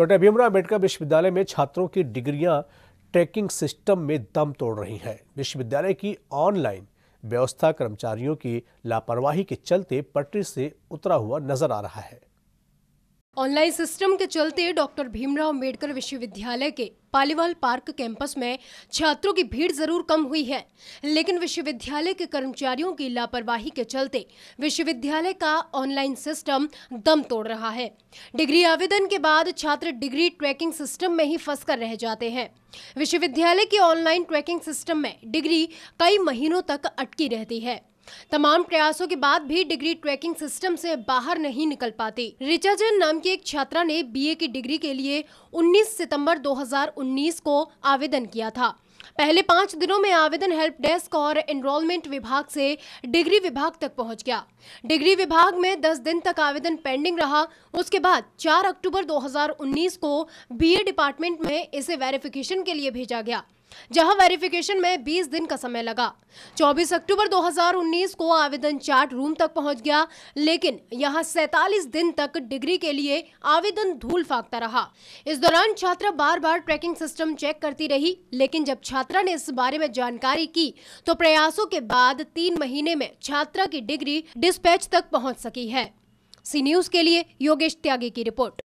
doctor Bhimrao Ambedkar विश्वविद्यालय में छात्रों की डिग्रियां ट्रैकिंग सिस्टम में दम तोड़ रही हैं विश्वविद्यालय की ऑनलाइन व्यवस्था कर्मचारियों की लापरवाही के चलते पटरी से उतरा हुआ नजर आ रहा है ऑनलाइन सिस्टम के चलते डॉक्टर भीमराव अम्बेडकर विश्वविद्यालय के पालीवाल पार्क कैंपस में छात्रों की भीड़ जरूर कम हुई है लेकिन विश्वविद्यालय के कर्मचारियों की लापरवाही के चलते विश्वविद्यालय का ऑनलाइन सिस्टम दम तोड़ रहा है डिग्री आवेदन के बाद छात्र डिग्री ट्रैकिंग सिस्टम में ही फंस कर रह जाते हैं विश्वविद्यालय के ऑनलाइन ट्रैकिंग सिस्टम में डिग्री कई महीनों तक अटकी रहती है तमाम प्रयासों के बाद भी डिग्री ट्रैकिंग सिस्टम से बाहर नहीं निकल पाती रिचा जैन नाम की एक छात्रा ने बीए की डिग्री के लिए 19 सितंबर 2019 को आवेदन किया था पहले पाँच दिनों में आवेदन हेल्प डेस्क और एनरोलमेंट विभाग से डिग्री विभाग तक पहुंच गया डिग्री विभाग में 10 दिन तक आवेदन पेंडिंग रहा उसके बाद 4 अक्टूबर 2019 को बीए डिपार्टमेंट में इसे वेरिफिकेशन के लिए भेजा गया जहां वेरिफिकेशन में 20 दिन का समय लगा 24 अक्टूबर 2019 को आवेदन चार्ट रूम तक पहुंच गया लेकिन यहां 47 दिन तक डिग्री के लिए आवेदन धूल फाकता रहा इस दौरान छात्रा बार बार ट्रैकिंग सिस्टम चेक करती रही लेकिन जब छात्रा ने इस बारे में जानकारी की तो प्रयासों के बाद तीन महीने में छात्रा की डिग्री डिस्पैच तक पहुँच सकी है सी न्यूज के लिए योगेश त्यागी की रिपोर्ट